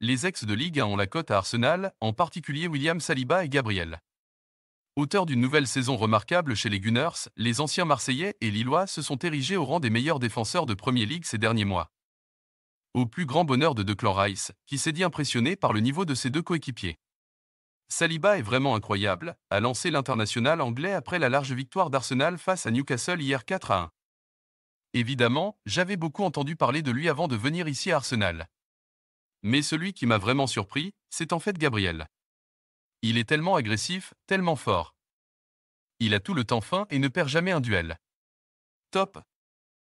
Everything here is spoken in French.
Les ex de Ligue 1 ont la cote à Arsenal, en particulier William Saliba et Gabriel. Auteur d'une nouvelle saison remarquable chez les Gunners, les anciens Marseillais et Lillois se sont érigés au rang des meilleurs défenseurs de Premier League ces derniers mois. Au plus grand bonheur de Declan Rice, qui s'est dit impressionné par le niveau de ses deux coéquipiers. Saliba est vraiment incroyable, a lancé l'international anglais après la large victoire d'Arsenal face à Newcastle hier 4 à 1. Évidemment, j'avais beaucoup entendu parler de lui avant de venir ici à Arsenal. Mais celui qui m'a vraiment surpris, c'est en fait Gabriel. Il est tellement agressif, tellement fort. Il a tout le temps faim et ne perd jamais un duel. Top